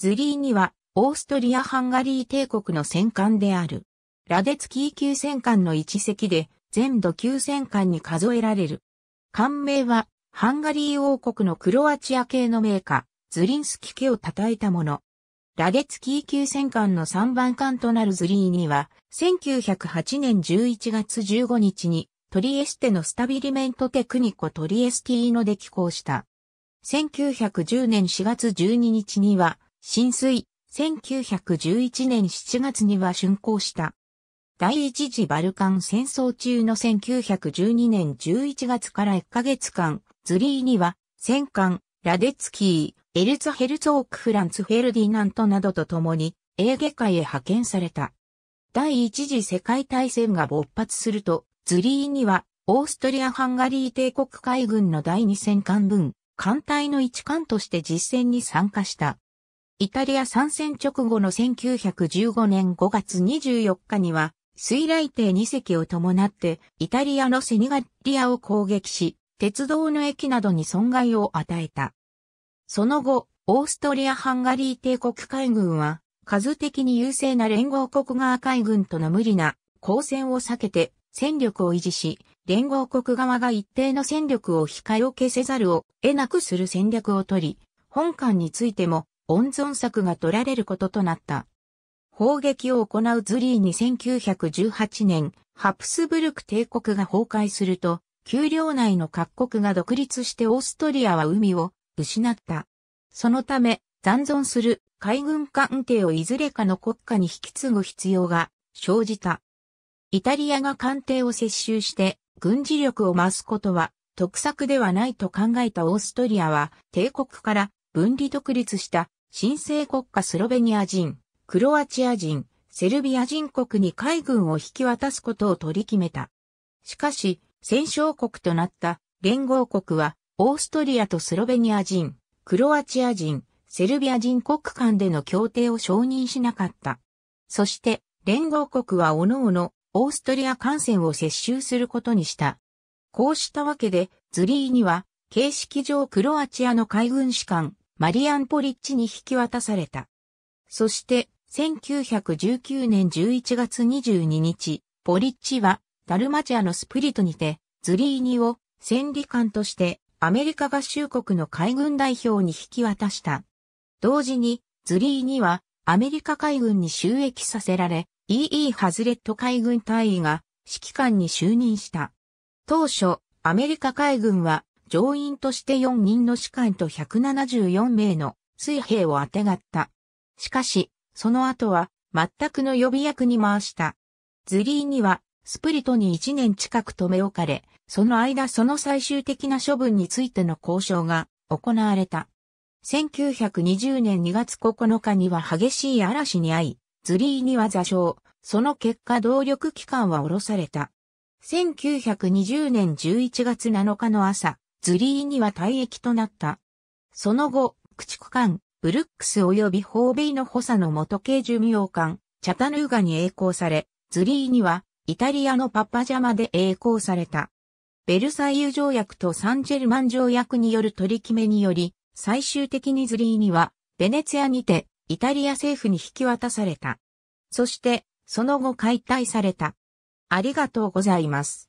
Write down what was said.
ズリーニは、オーストリア・ハンガリー帝国の戦艦である。ラデツキー級戦艦の一隻で、全土級戦艦に数えられる。艦名は、ハンガリー王国のクロアチア系の名家、ズリンスキ家を称えたもの。ラデツキー級戦艦の3番艦となるズリーニは、1908年11月15日に、トリエステのスタビリメントテクニコトリエスティーノで寄港した。1910年4月12日には、浸水、1911年7月には竣工した。第一次バルカン戦争中の1912年11月から1ヶ月間、ズリーには、戦艦、ラデツキー、エルツヘルツォークフランツフェルディナントなどと共に、エーゲ海へ派遣された。第一次世界大戦が勃発すると、ズリーには、オーストリア・ハンガリー帝国海軍の第二戦艦分、艦隊の一艦として実戦に参加した。イタリア参戦直後の1915年5月24日には、水雷艇2隻を伴って、イタリアのセニガリアを攻撃し、鉄道の駅などに損害を与えた。その後、オーストリア・ハンガリー帝国海軍は、数的に優勢な連合国側海軍との無理な交戦を避けて戦力を維持し、連合国側が一定の戦力を控えを消せざるを得なくする戦略をとり、本艦についても温存策が取られることとなった。砲撃を行うズリーに1918年、ハプスブルク帝国が崩壊すると、丘陵内の各国が独立してオーストリアは海を失った。そのため、残存する海軍艦艇をいずれかの国家に引き継ぐ必要が生じた。イタリアが艦艇を接収して軍事力を増すことは特策ではないと考えたオーストリアは帝国から分離独立した新生国家スロベニア人、クロアチア人、セルビア人国に海軍を引き渡すことを取り決めた。しかし、戦勝国となった連合国は、オーストリアとスロベニア人、クロアチア人、セルビア人国間での協定を承認しなかった。そして、連合国は各々、オーストリア艦船を接収することにした。こうしたわけで、ズリーには、形式上クロアチアの海軍士官、マリアン・ポリッチに引き渡された。そして、1919年11月22日、ポリッチは、ダルマチアのスプリトにて、ズリーニを戦利官としてアメリカ合衆国の海軍代表に引き渡した。同時に、ズリーニはアメリカ海軍に収益させられ、E.E. ハズレット海軍隊員が指揮官に就任した。当初、アメリカ海軍は上院として4人の士官と174名の水兵をあてがった。しかし、その後は全くの予備役に回した。ズリーにはスプリトに1年近く留め置かれ、その間その最終的な処分についての交渉が行われた。1920年2月9日には激しい嵐に遭い、ズリーには座礁、その結果動力機関は下ろされた。1920年11月7日の朝、ズリーには退役となった。その後、駆逐艦、ブルックス及びホーベイの補佐の元系寿命艦、チャタヌーガに栄光され、ズリーには、イタリアのパパジャマで栄光された。ベルサイユ条約とサンジェルマン条約による取り決めにより、最終的にズリーには、ベネツィアにて、イタリア政府に引き渡された。そして、その後解体された。ありがとうございます。